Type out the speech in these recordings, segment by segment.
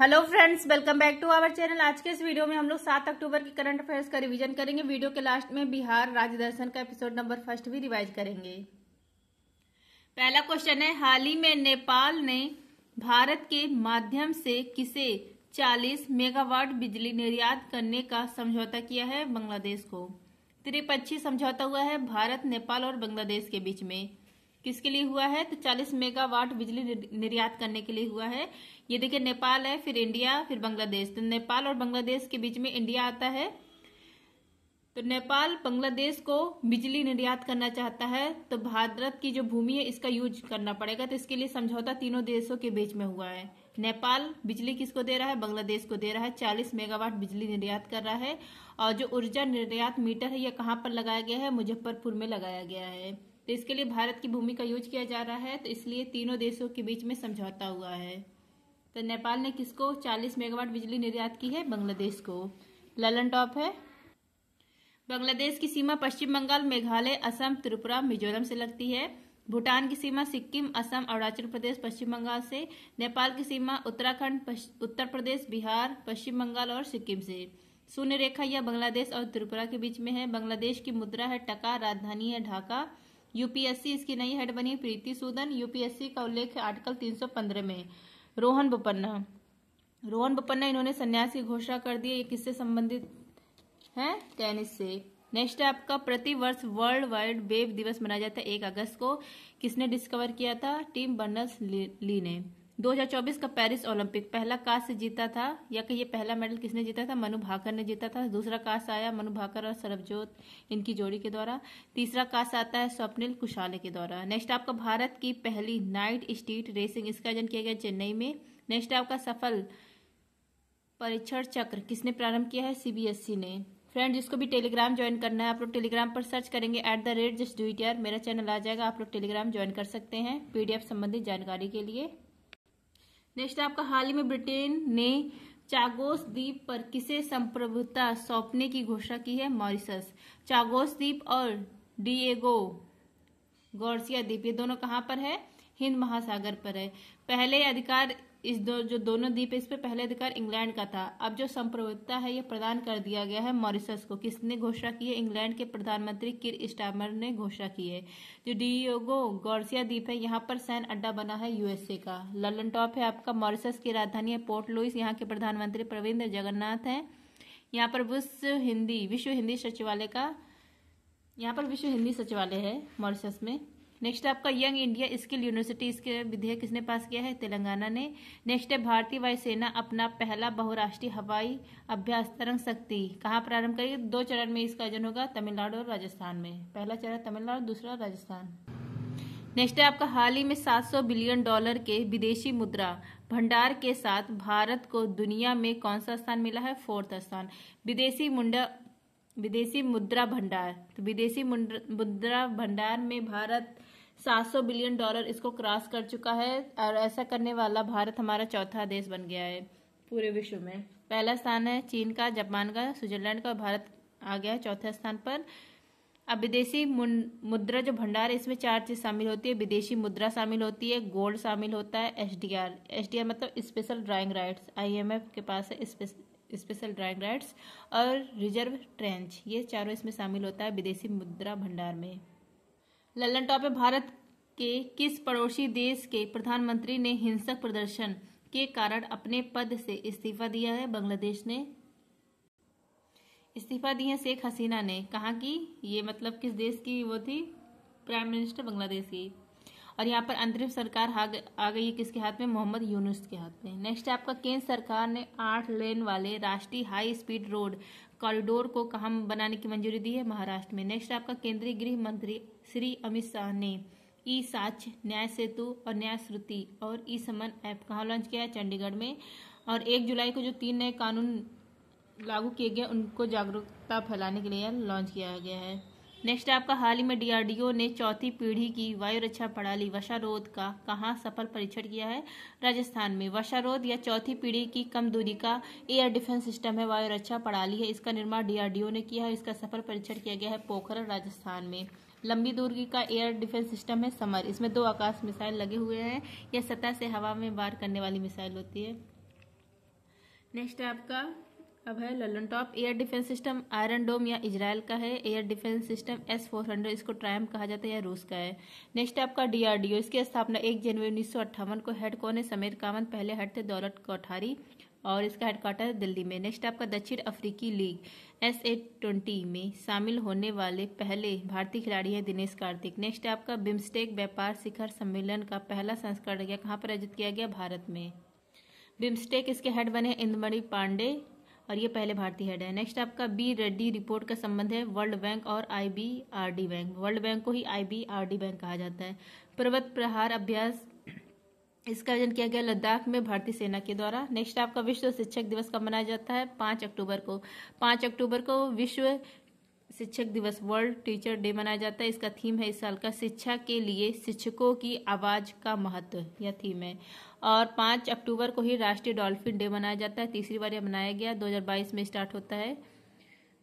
hello friends welcome back to our channel आज के इस वीडियो में हम लोग सात अक्टूबर के करंट अफेयर्स का रिवीजन करेंगे वीडियो के लास्ट में बिहार राज्य दर्शन का एपिसोड नंबर फर्स्ट भी रिवाइज करेंगे पहला क्वेश्चन है हाल ही में नेपाल ने भारत के माध्यम से किसे 40 मेगावाट बिजली निर्यात करने का समझौता किया है बांग्लादेश को त्रिपक्षीय समझौता हुआ है भारत नेपाल और बांग्लादेश के बीच में किसके लिए हुआ है तो 40 मेगावाट बिजली निर्यात करने के लिए हुआ है ये देखिए नेपाल है फिर इंडिया फिर बांग्लादेश तो नेपाल और बांग्लादेश के बीच में इंडिया आता है तो नेपाल बांग्लादेश को बिजली निर्यात करना चाहता है तो भारत की जो भूमि है इसका यूज करना पड़ेगा तो इसके लिए समझौता तीनों देशों के बीच में हुआ है नेपाल बिजली किसको दे रहा है बांग्लादेश को दे रहा है 40 मेगावाट बिजली निर्यात कर रहा है और जो ऊर्जा निर्यात मीटर है यह कहाँ पर लगाया गया है मुजफ्फरपुर में लगाया गया है तो इसके लिए भारत की भूमि का यूज किया जा रहा है तो इसलिए तीनों देशों के बीच में समझौता हुआ है तो नेपाल ने किसको 40 मेगावाट बिजली निर्यात की है बांग्लादेश को ललन टॉप है बांग्लादेश की सीमा पश्चिम बंगाल मेघालय असम त्रिपुरा मिजोरम से लगती है भूटान की सीमा सिक्किम असम अरुणाचल प्रदेश पश्चिम बंगाल से नेपाल की सीमा उत्तराखंड उत्तर प्रदेश बिहार पश्चिम बंगाल और सिक्किम से शून्य रेखा यह बांग्लादेश और त्रिपुरा के बीच में है बांग्लादेश की मुद्रा है टका राजधानी है ढाका यूपीएससी इसकी नई हेड बनी प्रीति सूदन यूपीएससी का उल्लेख आर्टिकल 315 में रोहन बोपन्ना रोहन बोपन्ना इन्होंने संन्यास की घोषणा कर दी ये किससे संबंधित है टेनिस से नेक्स्ट है आपका प्रति वर्ष वर्ल्ड वाइड वेब दिवस मनाया जाता है एक अगस्त को किसने डिस्कवर किया था टीम बर्नर्स ली ने 2024 का पेरिस ओलंपिक पहला कांस्य जीता था या कि ये पहला मेडल किसने जीता था मनु भाकर ने जीता था दूसरा कास आया मनु भाकर और सरबजोत इनकी जोड़ी के द्वारा तीसरा कास आता है स्वप्निल कुशाले के द्वारा नेक्स्ट आपका भारत की पहली नाइट स्ट्रीट रेसिंग इसका आयोजन किया गया चेन्नई में नेक्स्ट आपका सफल परीक्षण चक्र किसने प्रारंभ किया है सीबीएसई e ने फ्रेंड जिसको भी टेलीग्राम ज्वाइन करना है आप लोग टेलीग्राम पर सर्च करेंगे at the rate just do it यार मेरा चैनल आ जाएगा आप लोग टेलीग्राम ज्वाइन कर सकते हैं पीडीएफ संबंधित जानकारी के लिए नेक्स्ट आपका हाल ही में ब्रिटेन ने चागोस द्वीप पर किसे संप्रभुता सौंपने की घोषणा की है मॉरिसस चागोस द्वीप और डिएगो गौरसिया द्वीप ये दोनों कहाँ पर है हिंद महासागर पर है पहले अधिकार इस दो जो दोनों द्वीप इस पर पहले अधिकार इंग्लैंड का था अब जो संप्रभुता है यह प्रदान कर दिया गया है मॉरिसस को किसने घोषणा की है इंग्लैंड के प्रधानमंत्री किर स्टामर ने घोषणा की है जो डीओगो गौरसिया द्वीप है यहाँ पर सैन अड्डा बना है यूएसए का लल्लन टॉप है आपका मॉरिसस की राजधानी है पोर्ट लुइस यहाँ के प्रधानमंत्री प्रविंद्र जगन्नाथ है यहाँ पर विश्व हिंदी विश्व हिंदी सचिवालय का यहाँ पर विश्व हिंदी सचिवालय है मॉरिसस में नेक्स्ट आपका यंग इंडिया स्किल यूनिवर्सिटी इसके विधेयक किसने पास किया है तेलंगाना ने नेक्स्ट है भारतीय वायुसेना अपना पहला बहुराष्ट्रीय हवाई अभ्यास तरंग शक्ति कहाँ प्रारंभ करेगी दो चरण में इसका आयोजन होगा तमिलनाडु और राजस्थान में पहला चरण तमिलनाडु दूसरा राजस्थान नेक्स्ट है आपका हाल ही में 700 बिलियन डॉलर के विदेशी मुद्रा भंडार के साथ भारत को दुनिया में कौन सा स्थान मिला है फोर्थ स्थान विदेशी मुंडा विदेशी मुद्रा भंडार तो विदेशी मुद्रा भंडार में भारत 700 बिलियन डॉलर इसको क्रॉस कर चुका है और ऐसा करने वाला भारत हमारा चौथा देश बन गया है पूरे विश्व में पहला स्थान है चीन का जापान का स्विट्जरलैंड का और भारत आ गया है चौथे स्थान पर अब विदेशी मुद्रा जो भंडार है इसमें चार चीज़ शामिल होती है विदेशी मुद्रा शामिल होती है गोल्ड शामिल होता है एसडीआर एसडीआर मतलब स्पेशल ड्राइंग राइट्स आईएमएफ के पास है स्पेशल ड्राइंग राइट्स और रिजर्व ट्रेंच ये चारों इसमें शामिल होता है विदेशी मुद्रा भंडार में ललन टॉप में भारत के किस पड़ोसी देश के प्रधानमंत्री ने हिंसक प्रदर्शन के कारण अपने पद से इस्तीफा दिया है बांग्लादेश ने इस्तीफा दिए शेख हसीना ने कहा कि ये मतलब किस देश की वो थी प्राइम मिनिस्टर बांग्लादेश की और यहाँ पर अंतरिम सरकार आ गई है किसके हाथ में मोहम्मद यूनुस के हाथ में नेक्स्ट है आपका केंद्र सरकार ने आठ लेन वाले राष्ट्रीय हाई स्पीड रोड कॉरिडोर को कहाँ बनाने की मंजूरी दी है महाराष्ट्र में नेक्स्ट आपका केंद्रीय गृह मंत्री श्री अमित शाह ने ई साक्ष न्याय सेतु और न्याय श्रुति और ई समन ऐप कहाँ लॉन्च किया है चंडीगढ़ में और एक जुलाई को जो तीन नए कानून लागू किए गए उनको जागरूकता फैलाने के लिए लॉन्च किया गया है नेक्स्ट आपका हाल ही में डीआरडीओ ने चौथी पीढ़ी की वायु रक्षा प्रणाली वर्षारोध का कहाँ सफल परीक्षण किया है राजस्थान में वर्षारोध या चौथी पीढ़ी की कम दूरी का एयर डिफेंस सिस्टम है वायु रक्षा प्रणाली है इसका निर्माण डीआरडीओ ने किया है इसका सफल परीक्षण किया गया है पोखरण राजस्थान में लंबी दूरी का एयर डिफेंस सिस्टम है समर इसमें दो आकाश मिसाइल लगे हुए हैं यह सतह से हवा में वार करने वाली मिसाइल होती है नेक्स्ट है आपका अब है Lallan top air defence system iron dome या इसराइल का है air defence system S four hundred इसको ट्रायम कहा जाता है या रूस का है नेक्स्ट आपका डीआरडीओ इसकी स्थापना एक जनवरी उन्नीस सौ अट्ठावन को हेड कौन है समीर कामत पहले हेड थे दौलत कोठारी और इसका हेडक्वार्टर है दिल्ली में नेक्स्ट आपका दक्षिण अफ्रीकी लीग एस ए ट्वेंटी में शामिल होने वाले पहले भारतीय खिलाड़ी हैं दिनेश कार्तिक नेक्स्ट आपका बिम्स्टेक व्यापार शिखर सम्मेलन का पहला संस्करण गया कहाँ पर आयोजित किया गया भारत में बिम्स्टेक इसके हेड बने इंद्रमणि पांडे और ये पहले भारतीय हेड है नेक्स्ट आपका बी रेड्डी रिपोर्ट का संबंध है वर्ल्ड बैंक और आईबीआरडी बैंक वर्ल्ड बैंक को ही आईबीआरडी बैंक कहा जाता है पर्वत प्रहार अभ्यास इसका आयोजन किया गया लद्दाख में भारतीय सेना के द्वारा नेक्स्ट आपका विश्व शिक्षक दिवस कब मनाया जाता है पाँच अक्टूबर को पाँच अक्टूबर को विश्व शिक्षक दिवस वर्ल्ड टीचर डे मनाया जाता है इसका थीम है इस साल का शिक्षा के लिए शिक्षकों की आवाज़ का महत्व यह थीम है और पांच अक्टूबर को ही राष्ट्रीय डॉल्फिन डे मनाया जाता है तीसरी बार यह मनाया गया 2022 में स्टार्ट होता है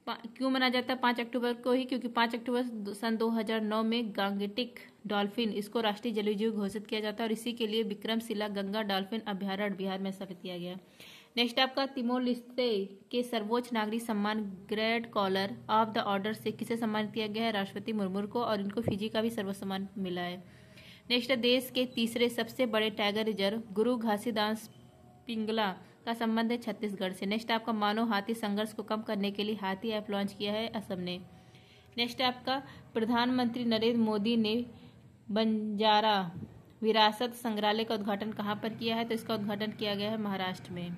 क्यों मनाया जाता है पांच अक्टूबर को ही क्योंकि पांच अक्टूबर सन 2009 में गांगेटिक डॉल्फिन इसको राष्ट्रीय जलीय घोषित किया जाता है और इसी के लिए विक्रमशिला गंगा डॉल्फिन अभ्यारण्य बिहार में स्थापित किया गया नेक्स्ट आपका तिमोलिस्ते के सर्वोच्च नागरिक सम्मान grand collar of the order से किसे सम्मानित किया गया है राष्ट्रपति मुर्मू को और इनको फिजी का भी सर्व सम्मान मिला है नेक्स्ट देश के तीसरे सबसे बड़े टाइगर रिजर्व गुरु घासीदास पिंगला का संबंध है छत्तीसगढ़ से नेक्स्ट आपका मानव हाथी संघर्ष को कम करने के लिए हाथी ऐप लॉन्च किया है असम ने नेक्स्ट आपका प्रधानमंत्री नरेंद्र मोदी ने बंजारा विरासत संग्रहालय का उद्घाटन कहाँ पर किया है तो इसका उद्घाटन किया गया है महाराष्ट्र में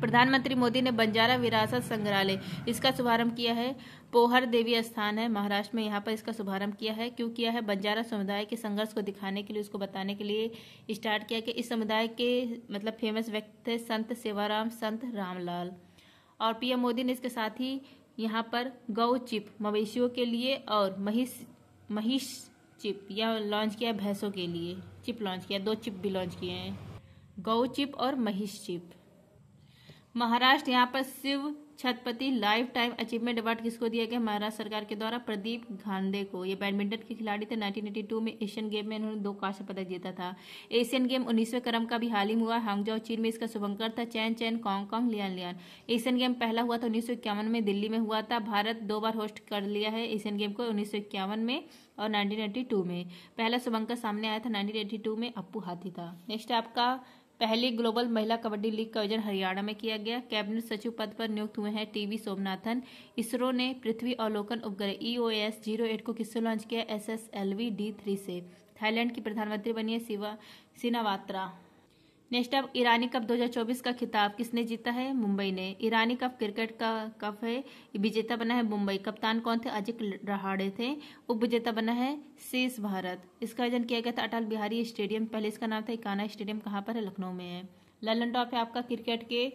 प्रधानमंत्री मोदी ने बंजारा विरासत संग्रहालय इसका शुभारंभ किया है पोहर देवी स्थान है महाराष्ट्र में यहाँ पर इसका शुभारंभ किया है क्यों किया है बंजारा समुदाय के संघर्ष को दिखाने के लिए उसको बताने के लिए स्टार्ट किया कि इस समुदाय के मतलब फेमस व्यक्ति थे संत सेवाराम संत रामलाल और पीएम मोदी ने इसके साथ ही यहाँ पर गौ चिप मवेशियों के लिए और महिष महिष चिप या लॉन्च किया भैंसों के लिए चिप लॉन्च किया दो चिप भी लॉन्च किए हैं गौ चिप और महिष चिप महाराष्ट्र यहाँ पर Shiv Chhatrapati life time achievement award किसको दिया गया महाराष्ट्र सरकार के द्वारा प्रदीप घांडे को ये बैडमिंटन के खिलाड़ी थे 1982 में एशियन गेम में इन्होंने दो कांस्य पदक जीता था एशियन गेम उन्नीसवें क्रम का भी हाल ही हुआ हांगजाओ चीन में इसका शुभंकर था Chen Chen Cong Cong Lian Lian Asian game पहला हुआ था उन्नीस में दिल्ली में हुआ था भारत दो बार होस्ट कर लिया है एशियन गेम को उन्नीस में और नाइनटीन में पहला शुभंकर सामने आया था नाइनटीन में अपू हाथी था नेक्स्ट आपका पहली ग्लोबल महिला कबड्डी लीग का आयोजन हरियाणा में किया गया कैबिनेट सचिव पद पर नियुक्त हुए हैं टीवी सोमनाथन इसरो ने पृथ्वी अवलोकन उपग्रह ईओएस जीरो एट को किससे लॉन्च किया S S L V D three से थाईलैंड की प्रधानमंत्री बनी है सिवा सिनावात्रा नेक्स्ट अब ईरानी कप 2024 का खिताब किसने जीता है मुंबई ने ईरानी कप क्रिकेट का कप है विजेता बना है मुंबई कप्तान कौन थे अजय रहाड़े थे उप विजेता बना है शेष भारत इसका आयोजन किया गया था अटल बिहारी स्टेडियम पहले इसका नाम था इकाना स्टेडियम कहाँ पर है लखनऊ में है ललन टॉप है आपका क्रिकेट के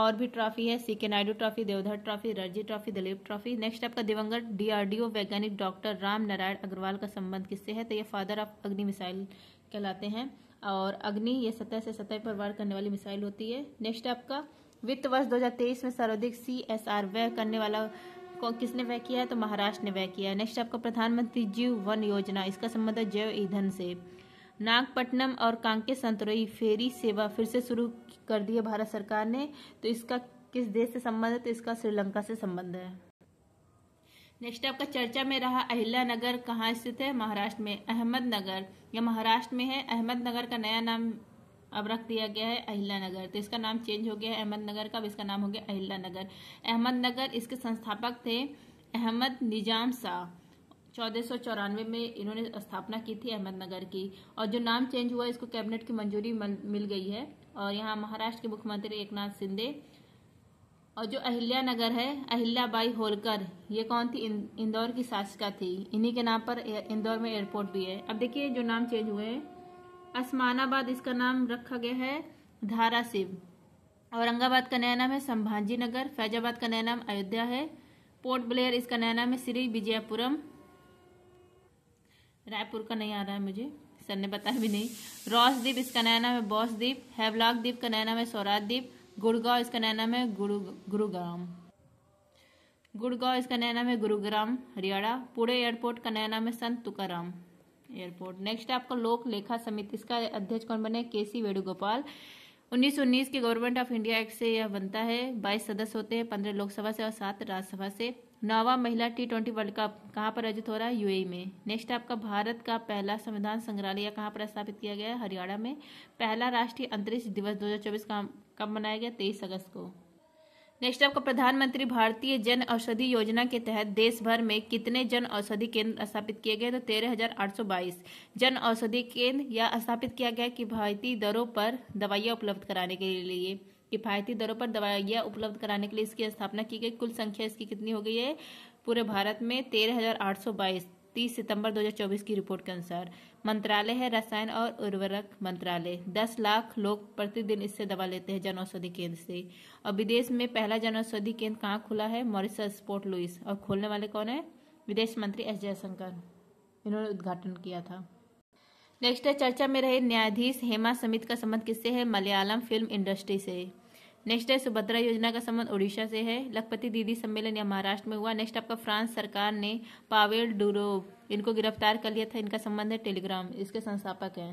और भी ट्रॉफी है C K Naidu trophy Deodhar trophy Ranji trophy Duleep trophy next आपका दिवंगत डीआरडीओ वैज्ञानिक डॉक्टर राम नारायण अग्रवाल का संबंध किससे है तो ये फादर ऑफ अग्नि मिसाइल कहलाते हैं और अग्नि ये सतह से सतह पर वार करने वाली मिसाइल होती है नेक्स्ट आपका वित्त वर्ष 2023 में सर्वाधिक सी एस आर व्यय करने वाला को किसने व्यय किया है तो महाराष्ट्र ने व्यय किया है नेक्स्ट आपका प्रधानमंत्री जीव वन योजना इसका संबंध है जैव ईंधन से नागपट्टनम और कांके संतरोई फेरी सेवा फिर से शुरू कर दी है भारत सरकार ने तो इसका किस देश से संबंध है तो इसका श्रीलंका से संबंध है नेक्स्ट आपका चर्चा में रहा अहिला नगर कहाँ स्थित है महाराष्ट्र में अहमदनगर यह महाराष्ट्र में है अहमदनगर का नया नाम अब रख दिया गया है अहिल्ला नगर तो इसका नाम चेंज हो गया है अहमदनगर का अब इसका नाम हो गया अहिल्ला नगर अहमदनगर इसके संस्थापक थे अहमद निजाम शाह चौदह में इन्होंने स्थापना की थी अहमदनगर की और जो नाम चेंज हुआ इसको कैबिनेट की मंजूरी मिल गई है और यहाँ महाराष्ट्र के मुख्यमंत्री एकनाथ सिंधे और जो अहिल्या नगर है बाई होलकर ये कौन थी इंदौर की शासिका थी इन्हीं के नाम पर इंदौर में एयरपोर्ट भी है अब देखिए जो नाम चेंज हुए हैं असमानाबाद इसका नाम रखा गया है धारा शिव औरंगाबाद का नया नाम है संभाजी नगर फैजाबाद का नया नाम अयोध्या है पोर्ट ब्लेयर इसका नया नाम है श्री विजयपुरम रायपुर का नहीं आ रहा है मुझे सर ने बताया भी नहीं रॉसद्वीप इसका नया नाम है बॉसद्वीप हैवलाक द्वीप का नया नाम है सौराज द्वीप गुड़गांव इसका नया नाम है गुरु गुरुग्राम गुड़गांव इसका नया नाम है गुरुग्राम हरियाणा पुणे एयरपोर्ट का नया नाम है संत तुकाराम एयरपोर्ट नेक्स्ट आपका लोक लेखा समिति इसका अध्यक्ष कौन बने के सी वेणुगोपाल उन्नीस के गवर्नमेंट ऑफ इंडिया एक्ट से यह बनता है 22 सदस्य होते हैं 15 लोकसभा से और 7 राज्यसभा से नवा महिला टी ट्वेंटी वर्ल्ड कप कहाँ पर आयोजित हो रहा है यूएई e में नेक्स्ट आपका भारत का पहला संविधान संग्रहालय कहाँ पर स्थापित किया गया है हरियाणा में पहला राष्ट्रीय अंतरिक्ष दिवस 2024 कहाँ कब मनाया गया तेईस अगस्त को नेक्स्ट आपका प्रधानमंत्री भारतीय जन औषधि योजना के तहत देश भर में कितने जन औषधि केंद्र स्थापित किए गए तो तेरह हजार आठ सौ बाईस जन औषधि केंद्र यह स्थापित किया गया किफायती दरों पर दवाइयाँ उपलब्ध कराने के लिए किफायती दरों पर दवाइयां उपलब्ध कराने के लिए इसकी स्थापना की गई कुल संख्या इसकी कितनी हो गई है पूरे भारत में तेरह हजार आठ सौ बाईस 30 सितंबर 2024 की रिपोर्ट के अनुसार मंत्रालय है रसायन और उर्वरक मंत्रालय 10 लाख लोग प्रतिदिन इससे दवा लेते हैं जन औषधि केंद्र से और विदेश में पहला जन औषधि केंद्र कहाँ खुला है मॉरिसस पोर्ट लुइस और खोलने वाले कौन है विदेश मंत्री एस जयशंकर इन्होंने उद्घाटन किया था नेक्स्ट है चर्चा में रहे न्यायाधीश हेमा समित का संबंध किससे है मलयालम फिल्म इंडस्ट्री से नेक्स्ट है सुभद्रा योजना का संबंध उड़ीसा से है लखपति दीदी सम्मेलन या महाराष्ट्र में हुआ नेक्स्ट आपका फ्रांस सरकार ने पावेल डूरोव इनको गिरफ्तार कर लिया था इनका संबंध है टेलीग्राम इसके संस्थापक हैं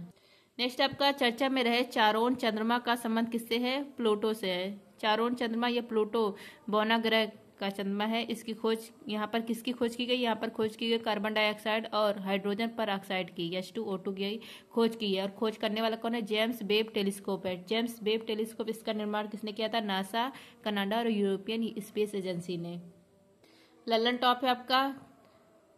नेक्स्ट आपका चर्चा में रहे चारोन चंद्रमा का संबंध किससे है प्लूटो से है चारोन चंद्रमा या प्लूटो बौना ग्रह का चंद्रमा है इसकी खोज यहाँ पर किसकी खोज की गई यहाँ पर खोज की गई कार्बन डाइऑक्साइड और हाइड्रोजन पर ऑक्साइड की एच टू ओ टू की खोज की है और खोज करने वाला कौन है जेम्स बेब टेलीस्कोप है जेम्स बेब टेलीस्कोप इसका निर्माण किसने किया था नासा कनाडा और यूरोपियन स्पेस एजेंसी ने लल्लन टॉप है आपका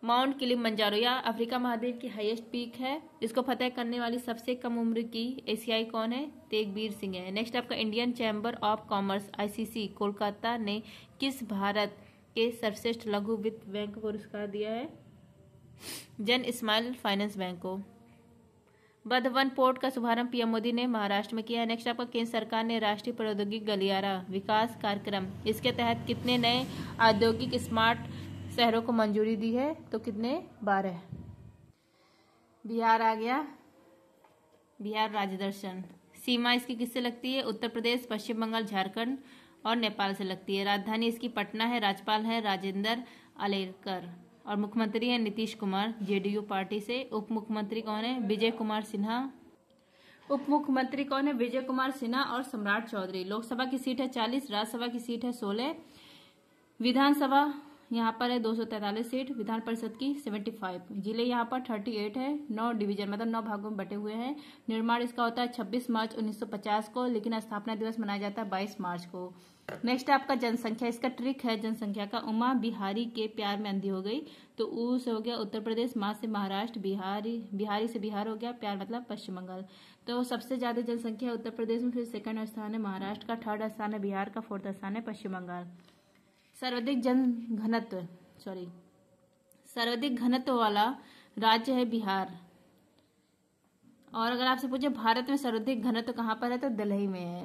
माउंट मंजारो या अफ्रीका महाद्वीप की हाईएस्ट पीक है इसको फतेह करने वाली सबसे कम उम्र की एशियाई कौन है तेगबीर सिंह है नेक्स्ट आपका Indian chamber of commerce ICC Kolkata ने किस भारत के सर्वश्रेष्ठ लघु वित्त बैंक को पुरस्कार दिया है जन इस्माइल फाइनेंस बैंक को बधवन पोर्ट का शुभारंभ पीएम मोदी ने महाराष्ट्र में किया है नेक्स्ट आपका केंद्र सरकार ने राष्ट्रीय प्रौद्योगिक गलियारा विकास कार्यक्रम इसके तहत कितने नए औद्योगिक स्मार्ट शहरों को मंजूरी दी है तो कितने बारह बिहार आ गया बिहार राज्य दर्शन सीमा इसकी किससे लगती है उत्तर प्रदेश पश्चिम बंगाल झारखंड और नेपाल से लगती है राजधानी इसकी पटना है राज्यपाल है राजेंद्र अलेरकर और मुख्यमंत्री है नीतीश कुमार जेडीयू पार्टी से उप मुख्यमंत्री कौन है विजय कुमार सिन्हा उप मुख्यमंत्री कौन है विजय कुमार सिन्हा और सम्राट चौधरी लोकसभा की सीट है चालीस राज्यसभा की सीट है सोलह विधानसभा यहाँ पर है 243 सीट विधान परिषद की 75 जिले यहाँ पर 38 है नौ डिवीजन मतलब नौ भागों में बटे हुए हैं निर्माण इसका होता है 26 मार्च 1950 को लेकिन स्थापना दिवस मनाया जाता है 22 मार्च को नेक्स्ट आपका जनसंख्या इसका ट्रिक है जनसंख्या का उमा बिहारी के प्यार में अंधी हो गई तो ऊ से हो गया उत्तर प्रदेश माँ से महाराष्ट्र बिहारी बिहारी से बिहार हो गया प्यार मतलब पश्चिम बंगाल तो सबसे ज्यादा जनसंख्या उत्तर प्रदेश में फिर सेकंड स्थान है महाराष्ट्र का थर्ड स्थान है बिहार का फोर्थ स्थान है पश्चिम बंगाल सर्वाधिक जन घनत्व सॉरी सर्वाधिक घनत्व वाला राज्य है बिहार और अगर आपसे पूछे भारत में सर्वाधिक घनत्व कहाँ पर है तो दिल्ली में है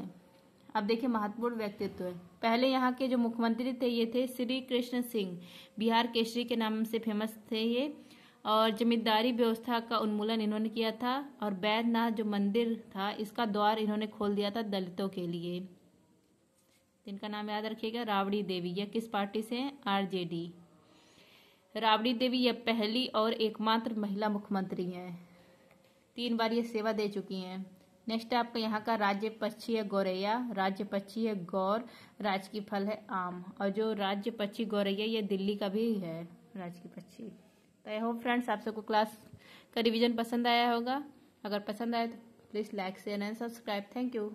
अब देखिए महत्वपूर्ण व्यक्तित्व है पहले यहाँ के जो मुख्यमंत्री थे ये थे श्री कृष्ण सिंह बिहार केसरी के नाम से फेमस थे ये और जमींदारी व्यवस्था का उन्मूलन इन्होंने किया था और बैदनाथ जो मंदिर था इसका द्वार इन्होंने खोल दिया था दलितों के लिए जिनका नाम याद रखिएगा राबड़ी देवी यह किस पार्टी से है आरजेडी राबड़ी देवी यह पहली और एकमात्र महिला मुख्यमंत्री हैं तीन बार ये सेवा दे चुकी हैं नेक्स्ट आपका यहाँ का राज्य पक्षी है गौरैया राज्य पक्षी है गौर राज्य की फल है आम और जो राज्य पक्षी गौरैया ये दिल्ली का भी है राज्य की पक्षी तो आई होप फ्रेंड्स आप सबको क्लास का रिविजन पसंद आया होगा अगर पसंद आया तो please like share and subscribe thank you